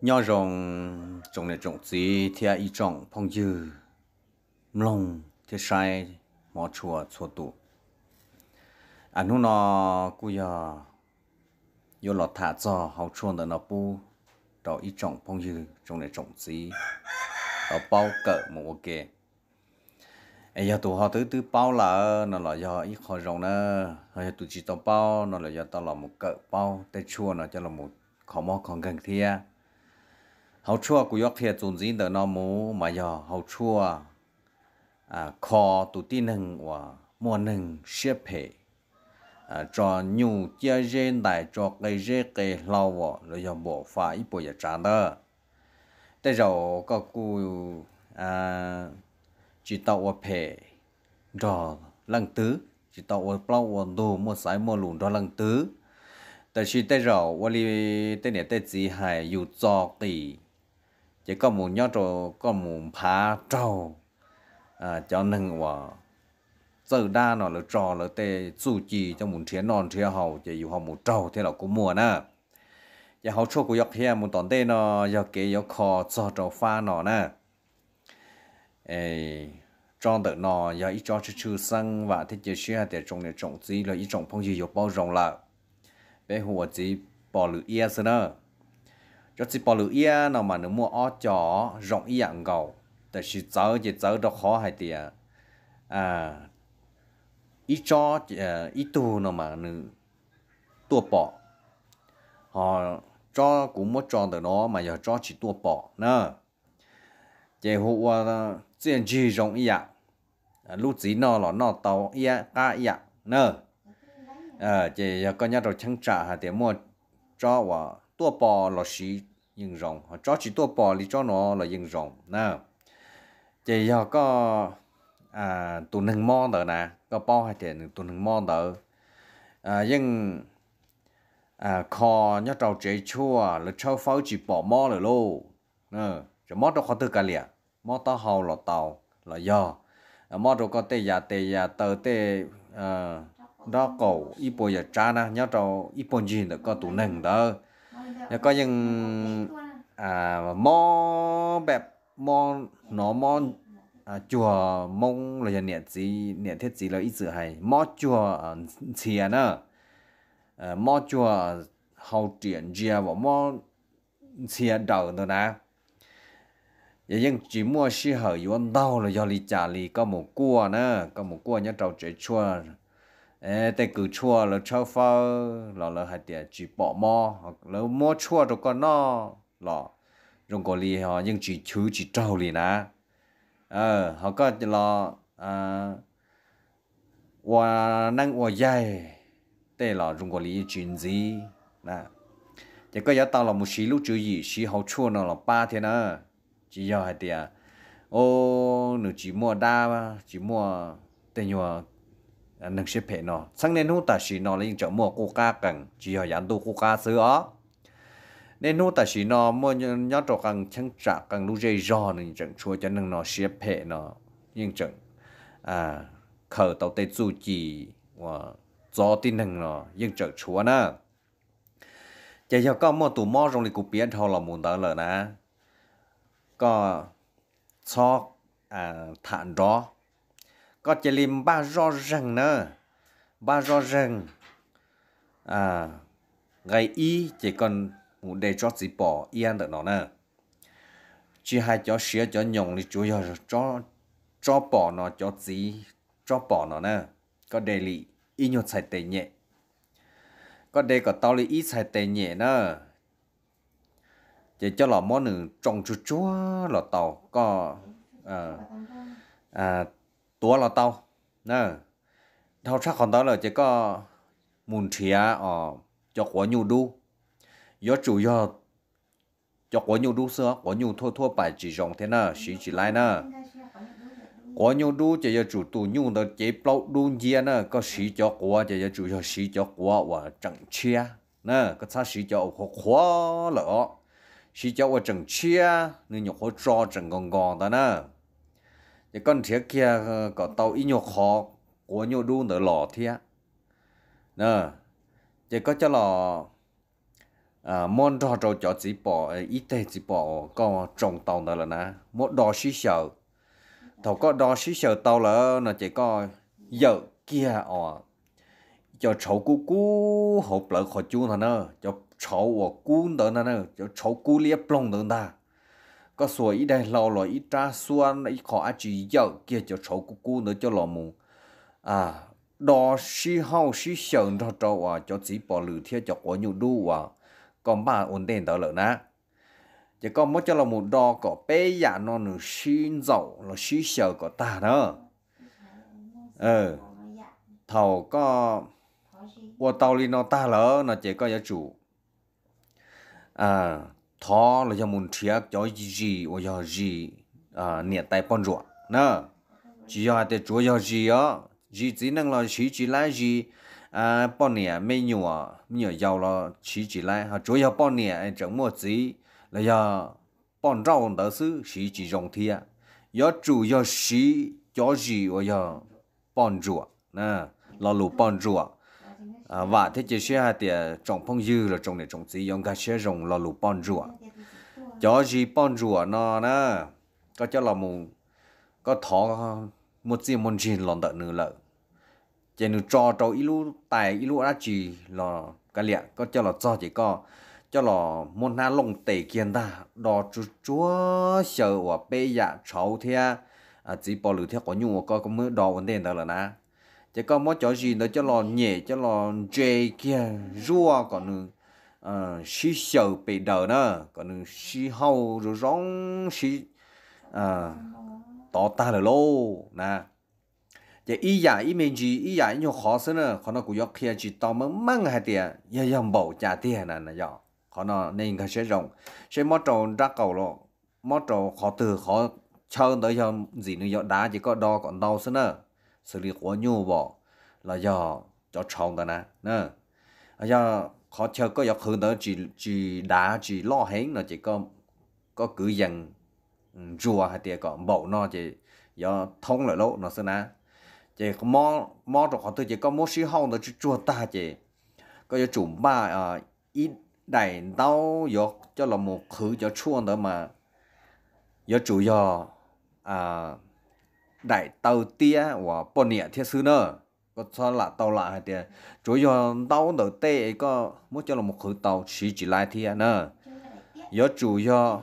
nhỏ rồng trồng này trồng gì thì ai trồng phong dư lông thì sai mỏ chùa chùa tụ à nó nó cũng giờ yo lọt thả cho hậu chuồn đó nó bu đó ít trồng phong dư trồng này trồng gì đó bao cỡ một ok ai giờ tụi họ tới tới bao là nó là do ít họ rồng nó hay tụi chỉ tao bao nó là do tao là một cỡ bao tay chua nó cho là một khó mò khó gần thia hậu chua cũng giọt phía tồn dính đỡ nó mũ mà giờ hậu chua à khó tụ tin hừng và mua nừng xếp hệ à cho nhu chia rên đại cho cái rê cái lâu vọ rồi giờ bộ phá ít bộ giờ trả đỡ tới rồi có cụ à chỉ tàu và phê rồi lăng tứ chỉ tàu và plau và đồ mua sái mua lùn rồi lăng tứ 但是，但是，我哩，当年在上海有早起。chỉ có một nhớ trâu có một phá trâu à cho nên là từ đa nó là trò là tê su trì cho mù thiến non thiến hậu chỉ dù họ một trâu thế là cũng mùa nè giờ họ cho cũng dọc hè một tòn tê nó giờ kế giờ khó cho trâu pha nó nè ê trong tự nó giờ ít cho chữ chữ sang và thế chỉ xưa để trồng để trồng gì là ít trồng phong gì dọc bao rộng là bé hồ chỉ bỏ lửa ia rồi cho chỉ bỏ lửa ia nào mà nó mua ó chó rộng ý ia ngầu tại sự cháu chỉ cháu đó khó hay thì à ý cho à, ý tu nào mà nó tua bỏ họ cho cũng muốn cho được nó mà giờ cho chỉ tua bỏ nữa, chỉ hộ à, chuyện gì rộng ý ia à, lúc gì nó là nó tàu ia cá ia nữa, à, chỉ có nhớ rồi chẳng trả thì mua cho và tua bò là xí nhưng rồng cho chỉ tua bò thì cho nó là nhưng rồng nè chỉ họ có à tụ nâng mò đó nè có bao hay tiền tụ nâng mò đó à nhưng à kho nhớ trâu chế chua là trâu pháo chỉ bỏ mò rồi lô nè cho mò đâu có tự cả liền mò tao hầu là tàu là do mò đâu có tê giả tê giả tờ tê à đó cổ ít bộ giả cha nè nhớ trâu ít bộ gì nữa có tụ nâng đó แล้วก็ยังอ่ามอแบบมอหนอมออ่าจัวมงเราจะเนี่ยจีเนี่ยเทศจีเราอีเสือให้มอจัวเฉียนะเอ่อมอจัวเฮาเจียนเจียบ่มอเฉียดอกตัวนะ也用寂寞时候有闹了要离家里，搞么过呢？搞么过人家找这错 ê tê cử chua là cháu phao là là hạt địa chỉ bỏ mò là mò chua rồi con nó là dùng cổ lì họ nhưng chỉ chú chỉ trâu lì nè ờ họ có là à và năng và dài tê là dùng cổ lì chuyện gì nè chỉ có giá tao là một xí lúc chữ gì xí hậu chua nó là ba thế nè chỉ do hạt địa ô nửa chỉ mua đa chỉ mua tê nhua nâng xếp hệ nó sang nên hút ta xì nó là những chỗ mua cô ca cần chỉ hỏi dán tu cô ca xứ ó nên hút ta xì nó mua nhớ chỗ cần chẳng trả cần lưu dây do nên chẳng chua cho nâng nó xếp hệ nó nhưng chẳng à khờ tàu tê du chỉ và gió tin nâng nó nhưng chẳng chua nữa chỉ cho có mua tủ mò trong lịch cục biến thôi là muốn tới lời nè có cho à thản đó có chỉ lim ba rõ ràng nữa ba rõ ràng à gây y chỉ còn một đề cho gì bỏ yên được nó nữa chỉ hai cho sửa cho nhộng thì chủ yếu cho cho bỏ nó cho gì cho bỏ nó nữa có đề lý y nhột xài tệ nhẹ có đề có tao lý y xài tệ nhẹ nữa chỉ cho lọ món nữa trong chúa chúa lọ tàu có à, à cho tao nè thao sắc còn đó là chỉ có mùn chia ở cho quả nhu đu do chủ do cho quả nhu đu xưa quả nhu thua thua bài chỉ dòng thế nè chỉ chỉ lại nè quả nhu đu chỉ do chủ tù nhu đó chỉ bao đu chia nè có sĩ cho quả chỉ do chủ do sĩ cho quả và chẳng chia nè có sao sĩ cho khó khó lỡ sĩ cho quả chẳng chia nên nhục khó cho chẳng gòn gòn đó nè thì con thiếc kia ờ, có tàu ít nhiều khó của nhiều đu nở lò thiếc nè chỉ có cho lò à ờ, món trò trò cho chỉ bỏ ít ờ, tệ chỉ bỏ có trồng tàu nữa là na một đò xí sợ thầu có đò xí sợ tàu là nó chỉ có giờ kia ở cho cháu cú cú hộp lỡ khỏi chú nó nè cho cháu của cú nở nè cho cháu cú liếp lông nở nè có số ít đây lâu rồi ít tra xuân ít khó ăn à chỉ dạo kia cho cháu cú cú nữa cho lò mù à đó khi hậu khi sờn cho cháu à cho chỉ bỏ lử thiệt cho có nhiều đu à còn bà ổn định đó rồi nè, chỉ có mỗi cho là một đó có bé giả nó nửa xin dậu là xí sờ có ta đó ờ thầu có qua tàu đi nó ta lỡ nó chỉ có giá chủ à thó là do muốn chia cho gì gì hoặc do gì à niệm tại con ruộng nè chỉ do để chúa do gì đó gì chỉ năng là chỉ chỉ là gì à bọn niệm mấy nhỏ nhỏ giàu là chỉ chỉ là họ chúa do bọn nè chẳng mua gì là do bọn rau đó xứ chỉ chỉ rồng thia do chủ do sĩ cho gì hoặc do bọn ruộng nè là lũ bọn ruộng à và thế chỉ xe hai tiền trồng phong dư là trồng để trồng gì ông cái xe rồng là lụp bòn rùa chó gì bòn rùa nó nè có cho là một có thọ một gì một gì lòn đợt nữa lợ chỉ nữa cho trâu ít lũ tài ít lũ đã chỉ là cái lẹ có cho là cho chỉ có cho là môn na lông tề kiên ta đo chú chúa sợ và bê dạ cháu thea à chỉ bỏ lử theo có nhung có có mưa đo vấn đề đó là na chỉ có mỗi chỗ gì nó cho lò nhẹ cho lò chê kia rua còn nữa à ờ, xí sầu bị đờ nữa còn nữa xí hâu rồi rong xí à tỏ ta là lô nè chỉ ý giả ý mình gì ý giả nhiều khó xí nữa còn nó cũng dọc kia chỉ tao mới mang hai tiền giờ giờ bầu trả tiền nè nè giờ còn nó nên cái sẽ rộng sẽ mót tròn ra cầu lộ mót tròn khó từ khó chơi tới giờ gì nữa giờ đá chỉ có đo còn đau xí nữa xử lý của nhiều bỏ là do cho chồng đó nè nè do khó chờ có dọc hướng đó chỉ chỉ đá chỉ lo hén là chỉ có có cứ dần ừ, rùa hay tiệt còn bầu nó chỉ do thông lại lâu nó sẽ nè chỉ có mò mò trong họ thời chỉ có mò xí hông nó chỉ chua ta chỉ có cho chủ ba à ít đẩy đau do cho là một khứ cho chuông đó mà do chủ do à đại tàu tia của bò nhẹ thiết sư nữa có cho là tàu lại hay tiền chủ yếu tàu đầu tê có muốn cho là một khử tàu chỉ chỉ lại thì à, nữa do chủ yếu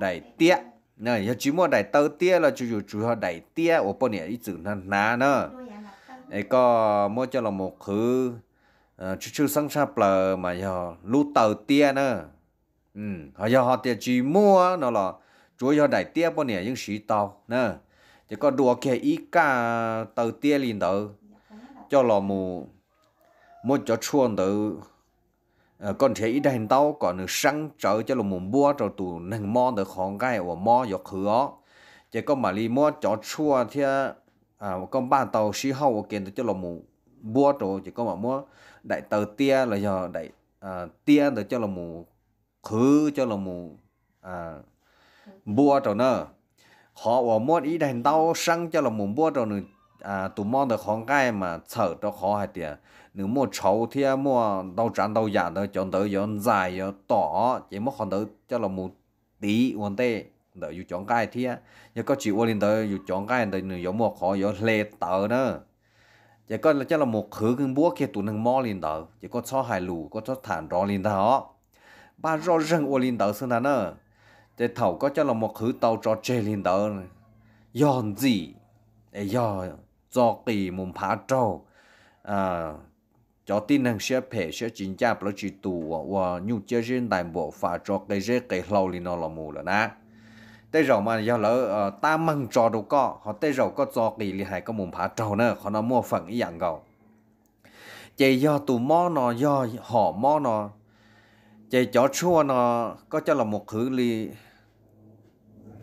đại tia nè do chỉ muốn đại tàu tia là chủ yếu chủ yếu đại tia của bò nhẹ ít chữ là ná nữa ấy có muốn cho là một khử ờ, chú chú sang sa bờ mà do lú tàu tia nữa ừ họ do họ tiền chỉ mua nó là chủ yếu đại tia bò nhẹ à, những sĩ tàu nữa chỉ có đùa kia ý cả tàu tia liền đó cho lò mù một chỗ chuồn đó ờ, còn thế ý đèn tàu còn được sáng trở cho lò mù bua rồi tụ nâng mò được khó gai và mò dọc hứa chỉ có mà li mua cho chua thì à con ba tàu sĩ hậu kiện cho lò mù bua rồi chỉ có mà mua đại tàu tia là giờ đại à, tia được cho lò mù khứ cho lò mù à bua rồi nữa họ bỏ mua ý đành đau sang cho là muốn mua rồi nữa à tụi mong được khó cái mà sợ cho khó hay tiền nếu mua cháu thì mua đau trắng đau giả đó chọn tới giờ dài giờ tỏ chỉ mất còn tới cho là một tí quan tê để dù chọn cái thì giờ có chịu lên tới dù chọn cái tới nếu giờ khó giờ lê tờ nữa chỉ có là cho là một khứ cái búa kia tụi nâng mò lên tờ chỉ có cho hai lù có cho thản rõ lên đó ba rõ ràng ô lên tờ xưa nào nữa thế thầu có cho là một thứ tàu cho chơi lên đó yon gì ấy do cho kỳ mùng phá trâu à cho tin năng sẽ phải sẽ chính cha bảo chỉ tù và à, nhu chơi trên đại bộ phá cho cái dễ cái lâu lên nó là mù rồi nè Thế rồi mà do lỡ à, ta mang cho đâu có họ thế rồi có cho kỳ li hại có mùng phá trâu nữa họ nó mua phần ý dạng gầu chỉ do tù mò nó do họ mò nó chạy chó chua nó ờ, có cho là một thứ li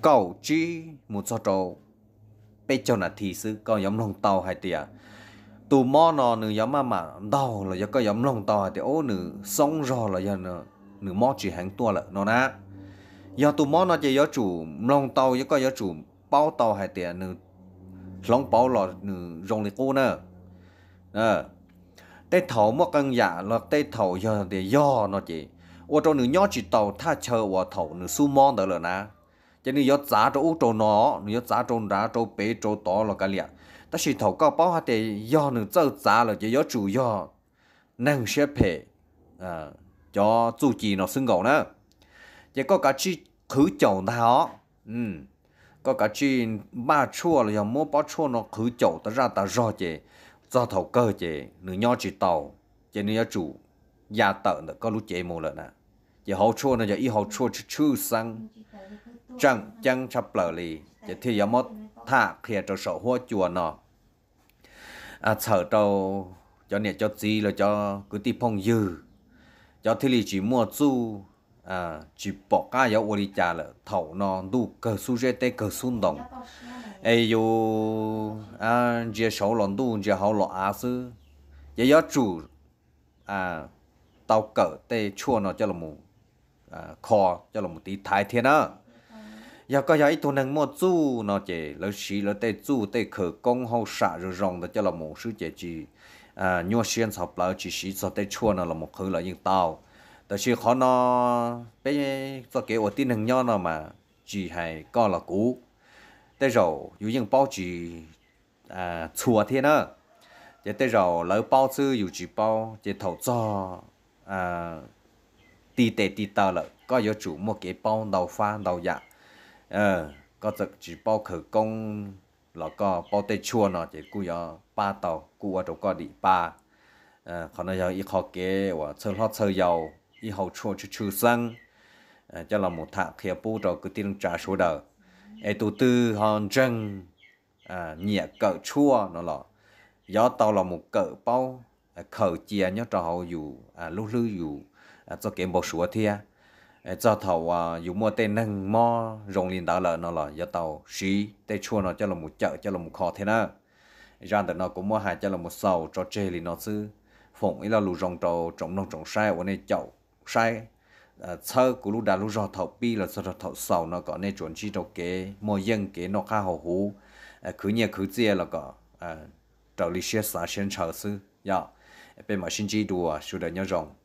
cầu chi một số trâu bây cho là thì sư có giống lòng tàu hay tiệt tù mò nó nữ giống mà mà đau là do có giống lòng tàu hay tiệt ô nữ sống rò là do nữ nữ mò chỉ hàng tua là nó nát do tù mò nó chỉ do chủ lòng tàu do có do chủ bao tàu hay tiệt nữ lòng bao là nữ rồng lịch cô nè ờ tay thầu một căng giả dạ, là tay thầu giờ thì do nó chỉ ô trâu nữ nhỏ chỉ tàu tha chờ thầu nữ su mong đó là nà cho nên yết giá trâu trâu nó yết giá trâu đá trâu bé trâu to là cái liệt ta chỉ thầu cao bao hạt để do nữ trâu giá là chỉ yết chủ do năng sẽ phê à cho chủ trì nó xưng gầu nữa chỉ có cả chi khử chậu đó ừ có cả chi ba chua là mua bao chua nó khử chậu ta ra ta do chị do thầu cơ chị nữ nhỏ chỉ tàu chị nữ chủ gia tợ có lúc chế mù lợn à giờ hậu chua này giờ y hậu chua chứ chư sang chẳng chẳng chập lở lì giờ thì giờ mất thả kia cho sợ hoa chùa nọ à sợ đâu cho nè cho gì là cho cứ tí phong dư cho thì lì chỉ mua chu à chỉ bỏ cá giáo ô đi trả là thầu nọ đủ cờ su rê tê cờ sun đồng ai yo à giờ sáu lần đủ giờ hậu lọ á sư giờ giáo chủ à tàu cờ tê chua nó cho là mù À, khó cho là một tí thái thiên á giờ có giờ tôi nâng một chú nó chỉ lỡ xí lỡ tê chú tê khử công hậu xả rồi rong đó cho là một sự chế chỉ à nhua xuyên sập lỡ chỉ xí sập tê chua nó là một khử là những tàu, đó chỉ khó nó bây giờ cái ổ tí nâng nhau nó mà chỉ hay có là cũ tê rồi dù những bao chỉ à chua thiên á chỉ tê rồi lỡ bao chứ dù chỉ bao chỉ thầu cho à tì tệ tì tờ là có yếu chủ một cái bao đầu pha đầu dạ ờ có thực chỉ bao khởi công là có bao tê chua nó chỉ cú yếu ba tàu cú ở chỗ có đi ba ờ còn nó yếu ít khó kế và chơi lót chơi giàu ít hậu chua chua chua sang ờ, cho là một thạc kia bu đầu cứ tin trả số đầu ai tụ tư hòn chân à nhẹ cỡ chua nó là gió tàu là một cỡ bao à, khởi chia nhớ trò hậu dù à lưu lưu dù À, cho cái bộ sủa thì à, cho thầu à, dùng mua tên nâng mò rồng liền đã lợ nó là do tàu xí tê chua nó cho là một chợ cho là một kho thế nè ra từ nó cũng mua hai cho là một sầu cho chê liền nó chứ phụng ý là lù rồng trầu trồng nông trồng sai của nơi chậu sai sơ của lù đã lù do thầu pi là do thầu sầu nó có nơi chuẩn chi trầu kế mua dân kế nó khá hồ hú cứ nhẹ cứ chia là có trầu lý xe xã sen chờ sư dạ bên mà xin chỉ đùa sửa đời nhau rồng